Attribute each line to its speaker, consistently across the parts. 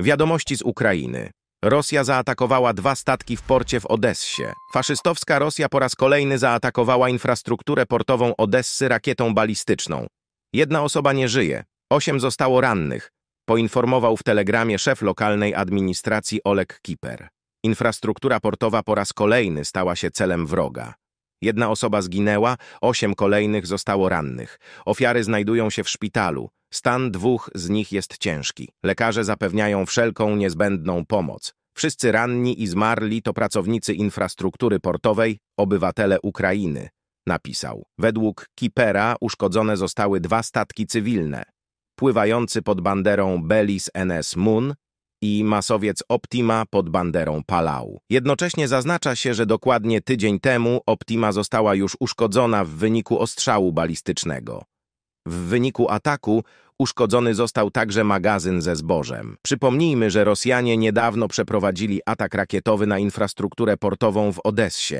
Speaker 1: Wiadomości z Ukrainy. Rosja zaatakowała dwa statki w porcie w Odessie. Faszystowska Rosja po raz kolejny zaatakowała infrastrukturę portową Odessy rakietą balistyczną. Jedna osoba nie żyje, osiem zostało rannych, poinformował w telegramie szef lokalnej administracji Olek Kiper. Infrastruktura portowa po raz kolejny stała się celem wroga. Jedna osoba zginęła, osiem kolejnych zostało rannych. Ofiary znajdują się w szpitalu. Stan dwóch z nich jest ciężki. Lekarze zapewniają wszelką niezbędną pomoc. Wszyscy ranni i zmarli to pracownicy infrastruktury portowej, obywatele Ukrainy, napisał. Według Kipera uszkodzone zostały dwa statki cywilne, pływający pod banderą Belis NS Moon i masowiec Optima pod banderą Palau. Jednocześnie zaznacza się, że dokładnie tydzień temu Optima została już uszkodzona w wyniku ostrzału balistycznego. W wyniku ataku uszkodzony został także magazyn ze zbożem. Przypomnijmy, że Rosjanie niedawno przeprowadzili atak rakietowy na infrastrukturę portową w Odessie.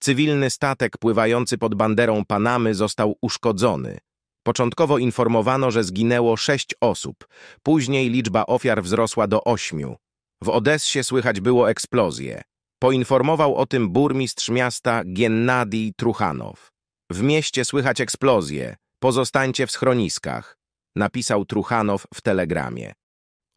Speaker 1: Cywilny statek pływający pod banderą Panamy został uszkodzony. Początkowo informowano, że zginęło sześć osób, później liczba ofiar wzrosła do ośmiu. W Odessie słychać było eksplozję. Poinformował o tym burmistrz miasta Gennadij Truchanow. W mieście słychać eksplozję. Pozostańcie w schroniskach, napisał Truchanow w telegramie.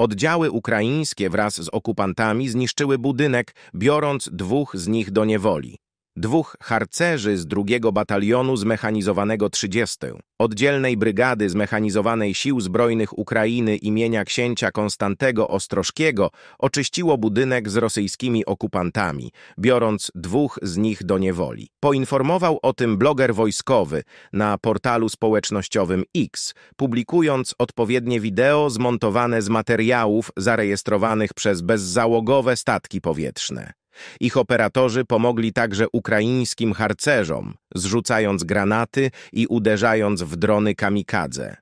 Speaker 1: Oddziały ukraińskie wraz z okupantami zniszczyły budynek, biorąc dwóch z nich do niewoli dwóch harcerzy z drugiego batalionu zmechanizowanego 30, oddzielnej brygady zmechanizowanej sił zbrojnych Ukrainy imienia księcia Konstantego Ostrożkiego oczyściło budynek z rosyjskimi okupantami, biorąc dwóch z nich do niewoli. Poinformował o tym bloger wojskowy na portalu społecznościowym X, publikując odpowiednie wideo zmontowane z materiałów zarejestrowanych przez bezzałogowe statki powietrzne. Ich operatorzy pomogli także ukraińskim harcerzom, zrzucając granaty i uderzając w drony kamikadze.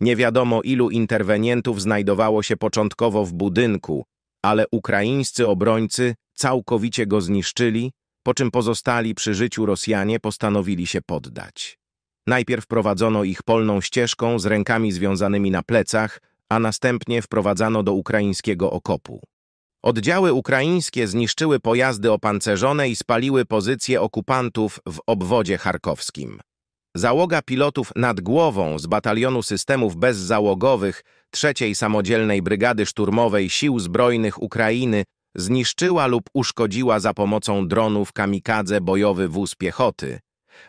Speaker 1: Nie wiadomo ilu interwenientów znajdowało się początkowo w budynku, ale ukraińscy obrońcy całkowicie go zniszczyli, po czym pozostali przy życiu Rosjanie postanowili się poddać. Najpierw prowadzono ich polną ścieżką z rękami związanymi na plecach, a następnie wprowadzano do ukraińskiego okopu. Oddziały ukraińskie zniszczyły pojazdy opancerzone i spaliły pozycje okupantów w obwodzie charkowskim. Załoga pilotów nad głową z batalionu systemów bezzałogowych Trzeciej Samodzielnej Brygady Szturmowej Sił Zbrojnych Ukrainy zniszczyła lub uszkodziła za pomocą dronów kamikadze bojowy wóz piechoty,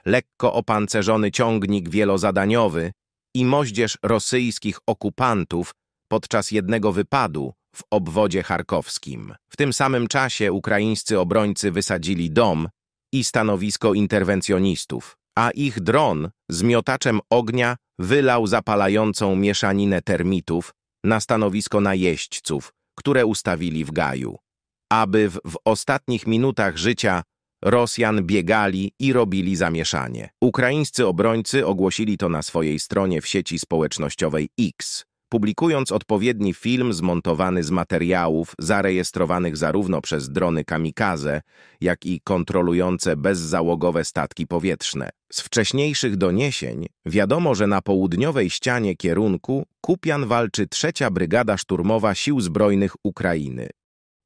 Speaker 1: lekko opancerzony ciągnik wielozadaniowy i moździerz rosyjskich okupantów podczas jednego wypadu w obwodzie charkowskim. W tym samym czasie ukraińscy obrońcy wysadzili dom i stanowisko interwencjonistów, a ich dron z miotaczem ognia wylał zapalającą mieszaninę termitów na stanowisko najeźdźców, które ustawili w gaju. Aby w, w ostatnich minutach życia Rosjan biegali i robili zamieszanie. Ukraińscy obrońcy ogłosili to na swojej stronie w sieci społecznościowej X publikując odpowiedni film zmontowany z materiałów zarejestrowanych zarówno przez drony kamikaze, jak i kontrolujące bezzałogowe statki powietrzne. Z wcześniejszych doniesień wiadomo, że na południowej ścianie kierunku Kupian walczy trzecia Brygada Szturmowa Sił Zbrojnych Ukrainy.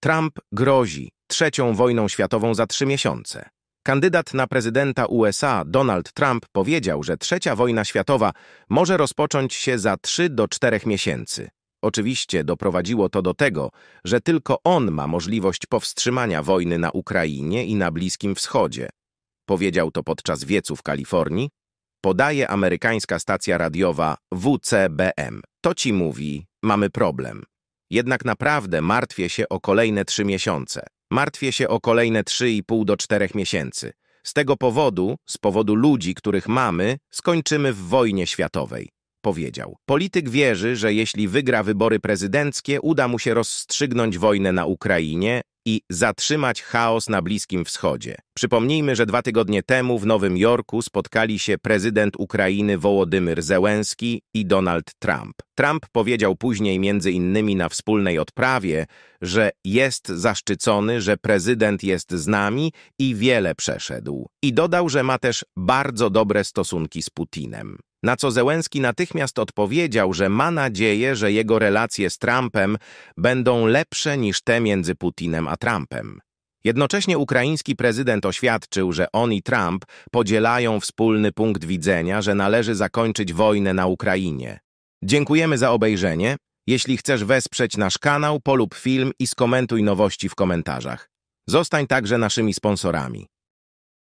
Speaker 1: Trump grozi trzecią wojną światową za trzy miesiące. Kandydat na prezydenta USA Donald Trump powiedział, że trzecia wojna światowa może rozpocząć się za 3 do 4 miesięcy. Oczywiście doprowadziło to do tego, że tylko on ma możliwość powstrzymania wojny na Ukrainie i na Bliskim Wschodzie. Powiedział to podczas wiecu w Kalifornii, podaje amerykańska stacja radiowa WCBM. To ci mówi, mamy problem. Jednak naprawdę martwię się o kolejne trzy miesiące. Martwię się o kolejne 3,5 do 4 miesięcy. Z tego powodu, z powodu ludzi, których mamy, skończymy w wojnie światowej, powiedział. Polityk wierzy, że jeśli wygra wybory prezydenckie, uda mu się rozstrzygnąć wojnę na Ukrainie i zatrzymać chaos na Bliskim Wschodzie. Przypomnijmy, że dwa tygodnie temu w Nowym Jorku spotkali się prezydent Ukrainy Wołodymyr Zełenski i Donald Trump. Trump powiedział później między innymi na wspólnej odprawie, że jest zaszczycony, że prezydent jest z nami i wiele przeszedł. I dodał, że ma też bardzo dobre stosunki z Putinem. Na co Zełenski natychmiast odpowiedział, że ma nadzieję, że jego relacje z Trumpem będą lepsze niż te między Putinem a Trumpem. Jednocześnie ukraiński prezydent oświadczył, że on i Trump podzielają wspólny punkt widzenia, że należy zakończyć wojnę na Ukrainie. Dziękujemy za obejrzenie. Jeśli chcesz wesprzeć nasz kanał, polub film i skomentuj nowości w komentarzach. Zostań także naszymi sponsorami.